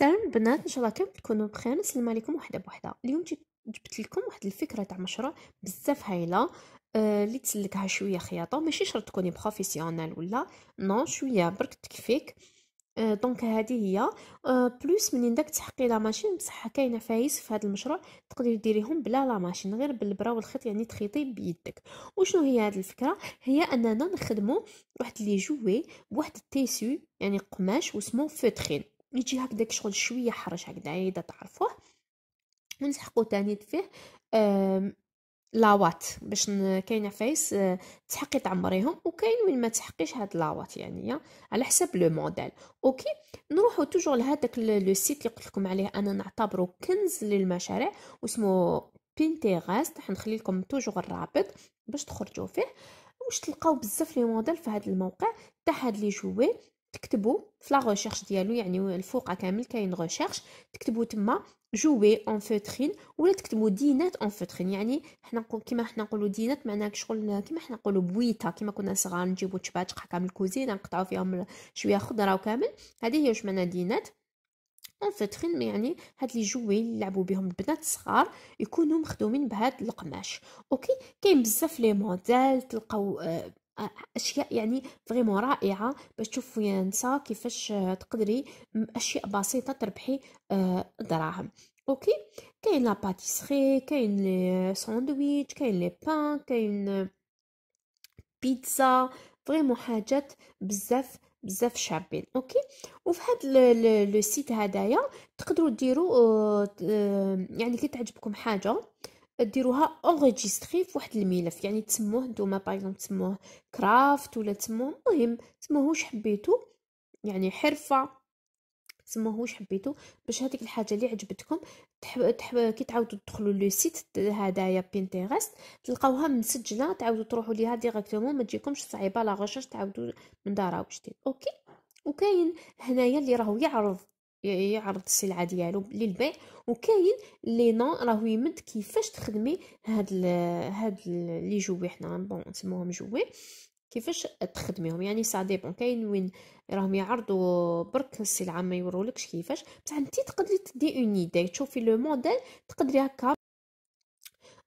السلام البنات ان شاء الله كامل تكونوا بخير نسلم عليكم وحده بوحده اليوم جبت لكم واحد الفكره تاع مشروع بزاف هايله آه، اللي آه تسلكها شويه خياطه ماشي شرط تكوني بروفيسيونيل ولا نو شويه برك تكفيك آه دونك هذه هي آه بلوس منين داك تحقي لا ماشين بصح كاينه فايس في هذا المشروع تقدري ديريهم بلا لا ماشين غير بالبرا والخيط يعني تخيطي بيدك وشنو هي هذه الفكره هي اننا نخدمو واحد لي جوي بواحد التيسو يعني قماش واسمه فوتخين يجي هكداك شغل شويه حرش هكدا اذا تعرفوه ونسحقو تاني فيه لاوات باش كاينه فايس آه، تحقي تعمريهم وكاين وين ما تحقيش هاد لاوات يعني على حسب لو موديل اوكي نروحو توجور لهذاك لو سيت اللي قلت لكم عليه انا نعتبره كنز للمشاريع واسمو بينتيغاست راح نخلي لكم توجور الرابط باش تخرجوا فيه واش تلقاو بزاف لي موديل في هذا الموقع تاع هاد لي جوي تكتبوا في لا ريشيرش ديالو يعني الفوق كامل كاين ريشيرش تكتبوا تما جوي اون فوترين ولا تكتبوا دينات اون فوترين يعني حنا نقول كيما حنا نقولوا دينات معناها شغل كيما حنا نقولوا بويته كيما كنا صغار نجيبوا تشباتق كامل الكوزينه نقطعوا فيهم شويه خضره وكامل هذه هي واش معناها دينات اون فوترين يعني هاد لي جوي اللي لعبوا بهم البنات الصغار يكونوا مخدومين بهاد القماش اوكي كاين بزاف لي موديل تلقاو آه اشياء يعني فريمون رائعه باش تشوفوا يا نسا كيفاش آه، تقدري اشياء بسيطه تربحي آه، دراهم اوكي كاين لا باتيسري كاين لي ساندويتش كاين لي بان كاين بيتزا آه، فريمون حاجات بزاف بزاف شابين اوكي وفي هاد لو سيت هدايا تقدروا ديروا يعني كي تعجبكم حاجه ديروها اونغيجيستري في واحد الملف يعني تسموه نتوما باغ اكزومبل تسموه كرافت ولا تسموه المهم تسموه واش حبيتو يعني حرفه تسموه واش حبيتو باش هذيك الحاجه اللي عجبتكم تحب تحب كي تعاودوا تدخلوا لو سيت هذايا بينتيرست تلقاوها مسجله تعاودوا تروحوا ليها ديريكتومون ما تجيكمش صعيبه لا ريشيرش تعاودوا من دارها وجديد اوكي وكاين هنايا اللي راهو يعرض يعرض السلعه ديالو للبيع وكاين لي نون راهو يمد كيفاش تخدمي هاد الـ هاد لي جوي حنا بون نسموهم جوي كيفاش تخدميهم يعني سا ديبون كاين وين راهم يعرضوا برك السلعه ما يورولكش كيفاش بصح انت تقدري تدي اون ايدي تشوفي لو موديل تقدري هكا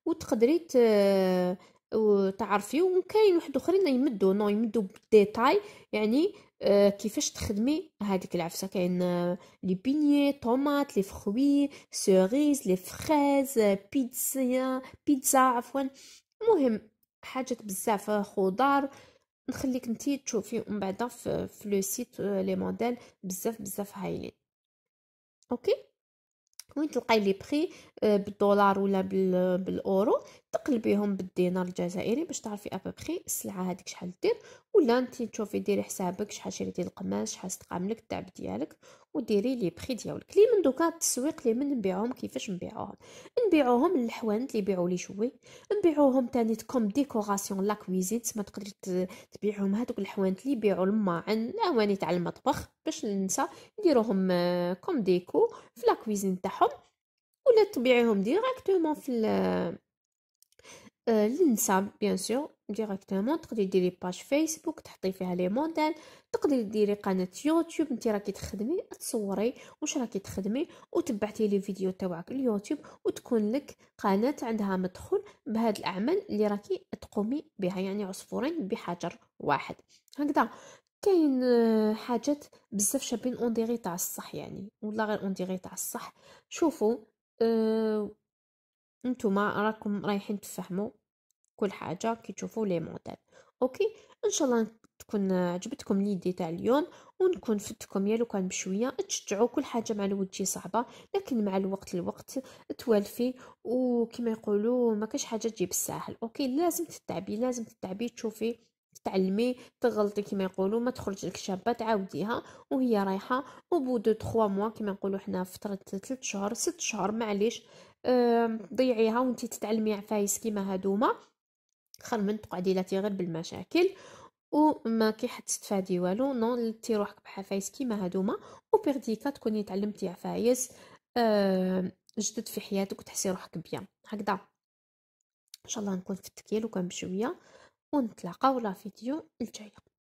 وتقدري ت... وتعرفي وكاين واحد اخرين يمدوا نو يمدوا بالديتاي يعني آه، كيفاش تخدمي هذيك العفسه كاين آه، لي بيني طوماط لي فخوي سيريز لي فريز آه، بيتزا بيتزا عفوا المهم حاجات بزاف خضار نخليك نتي تشوفي ومن بعد في لو سيت لي موديل بزاف بزاف هايلين اوكي وين تلقاي لي بري بالدولار ولا بالاورو تقلبيهم بالدينار الجزائري باش تعرفي ابوبخي السلعه هذيك شحال دير ولا انت تشوفي ديري حسابك شحال شريتي القماش شحال استقاملك التعب ديالك وديري لي بخي ديالك لي من دوكا التسويق لي من نبيعوهم كيفاش نبيعوهم نبيعوهم للحوانت لي بيعوا لي شوي نبيعوهم تاني كوم ديكوراسيون لا كويزين تما تقدري تبيعهم هذوك الحوانت لي بيعوا الماعن الاواني تاع المطبخ باش ننسى نديروهم كوم ديكو في لا كويزين تاعهم ولا تبيعيهم ديريكتومون في للنساب بيان سور ديريكتومون تقدري ديري باج فيسبوك تحطي فيها لي موديل تقدري ديري قناه يوتيوب انت راكي تخدمي تصوري واش راكي تخدمي وتبعتي لي فيديو تاعك اليوتيوب وتكون لك قناه عندها مدخول بهاد الاعمال اللي راكي تقومي بها يعني عصفورين بحجر واحد هكذا كاين آه، حاجات بزاف شابين اون ديغي تاع الصح يعني والله غير اون ديغي تاع الصح شوفوا أه نتوما راكم رايحين تفهموا كل حاجه كي تشوفوا لي موديل اوكي ان شاء الله تكون عجبتكم ليدي تاع اليوم ونكون فدتكم يا لو كان بشويه تشجعوا كل حاجه مع الوقت تجي صعبه لكن مع الوقت الوقت توالفي وكما يقولوا ما كاش حاجه تجي بالساهل اوكي لازم تتعبي لازم تتعبي تشوفي تعلمي تغلطي كما يقولوا ما تخرج لك شابه تعاوديها وهي رايحه وبو دو 3 موا كما نقولوا حنا فتره 3 شهور 6 شهور معليش ضيعيها وانت تتعلمي عفايس كيما هادوما خير من تقعدي لا غير بالمشاكل وما كي حتستفادي والو نو لتي روحك بحفايس كيما هادوما وبيرديكا تكوني تعلمتي عفايس جدد في حياتك وتحسي روحك بيان هكذا ان شاء الله نكون في التكيل وكان بشويه ونتلاقاو لا فيديو الجايه